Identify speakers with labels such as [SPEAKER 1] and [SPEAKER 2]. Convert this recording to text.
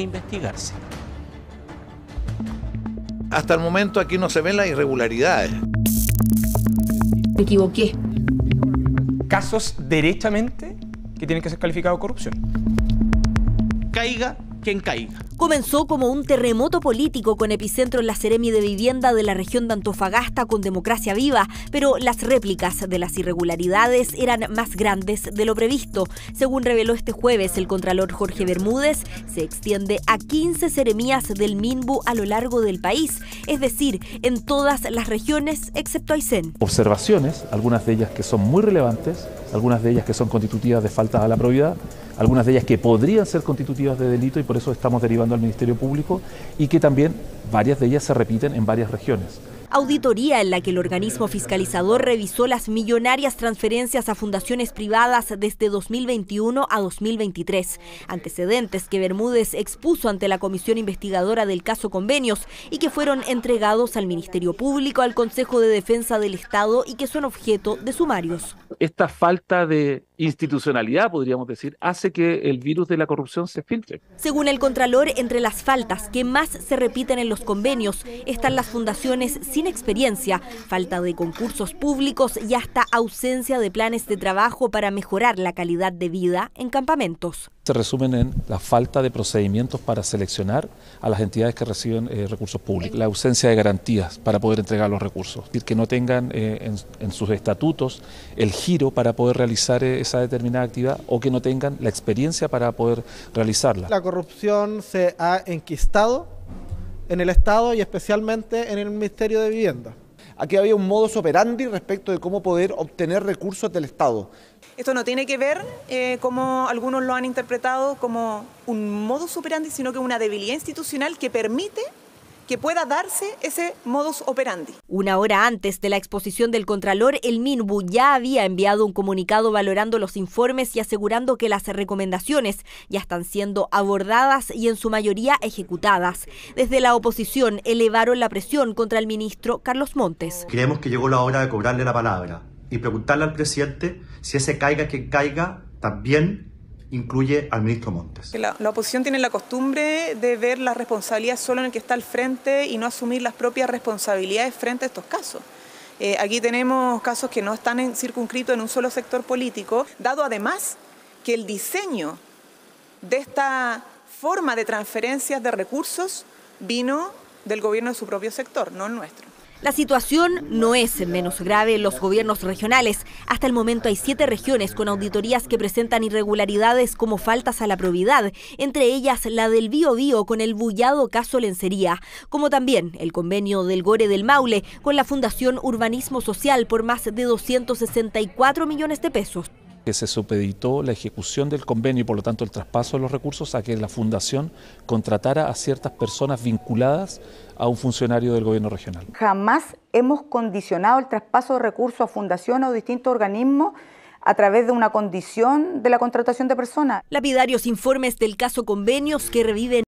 [SPEAKER 1] investigarse. Hasta el momento aquí no se ven las
[SPEAKER 2] irregularidades. Me equivoqué. Casos derechamente que tienen que ser calificados de corrupción. Caiga quien caiga
[SPEAKER 3] comenzó como un terremoto político con epicentro en la seremia de Vivienda de la región de Antofagasta con Democracia Viva, pero las réplicas de las irregularidades eran más grandes de lo previsto. Según reveló este jueves el Contralor Jorge Bermúdez, se extiende a 15 seremías del Minbu a lo largo del país, es decir, en todas las regiones excepto Aysén.
[SPEAKER 1] Observaciones, algunas de ellas que son muy relevantes, algunas de ellas que son constitutivas de falta a la probidad, algunas de ellas que podrían ser constitutivas de delito y por eso estamos derivando al Ministerio Público y que también varias de ellas se repiten en varias regiones
[SPEAKER 3] auditoría en la que el organismo fiscalizador revisó las millonarias transferencias a fundaciones privadas desde 2021 a 2023, antecedentes que Bermúdez expuso ante la comisión investigadora del caso convenios y que fueron entregados al Ministerio Público, al Consejo de Defensa del Estado y que son objeto de sumarios.
[SPEAKER 1] Esta falta de institucionalidad, podríamos decir, hace que el virus de la corrupción se filtre.
[SPEAKER 3] Según el Contralor, entre las faltas que más se repiten en los convenios están las fundaciones sin experiencia, falta de concursos públicos y hasta ausencia de planes de trabajo para mejorar la calidad de vida en campamentos.
[SPEAKER 1] Se resumen en la falta de procedimientos para seleccionar a las entidades que reciben eh, recursos públicos, la ausencia de garantías para poder entregar los recursos, que no tengan eh, en, sus estatutos el giro para poder realizar eh, esa determinada actividad o que no tengan la experiencia para poder realizarla.
[SPEAKER 3] La corrupción se ha enquistado en el Estado y especialmente en el Ministerio de Vivienda.
[SPEAKER 1] Aquí había un modo operandi respecto de cómo poder obtener recursos del Estado.
[SPEAKER 2] Esto no tiene que ver, eh, como algunos lo han interpretado, como un modo operandi, sino que una debilidad institucional que permite
[SPEAKER 3] que pueda darse ese modus operandi. Una hora antes de la exposición del Contralor, el Minbu ya había enviado un comunicado valorando los informes y asegurando que las recomendaciones ya están siendo abordadas y en su mayoría ejecutadas. Desde la oposición elevaron la presión contra el ministro Carlos Montes.
[SPEAKER 1] Creemos que llegó la hora de cobrarle la palabra y preguntarle al presidente si ese caiga
[SPEAKER 2] que caiga también incluye al ministro Montes. La, oposición tiene la costumbre de ver la responsabilidad solo en el que está al frente y no asumir las propias responsabilidades frente a estos casos. Eh, aquí tenemos casos que no están circunscritos en un solo sector político, dado además que el diseño de esta forma de transferencias de recursos vino del gobierno de su propio sector, no el nuestro. La
[SPEAKER 3] situación no es menos grave en los gobiernos regionales. Hasta el momento hay siete regiones con auditorías que presentan irregularidades como faltas a la probidad, entre ellas la del Bío Bío con el bullado caso Lencería, como también el convenio del Gore del Maule con la Fundación Urbanismo Social por más de 264 millones de pesos
[SPEAKER 1] que se supeditó la ejecución del convenio y por lo tanto el traspaso de los recursos a que la Fundación contratara a ciertas personas vinculadas a un funcionario del gobierno regional.
[SPEAKER 2] Jamás hemos condicionado el traspaso de recursos a Fundación o distintos organismos a través de una
[SPEAKER 3] condición de la contratación de personas. Lapidarios informes del caso convenios que reviven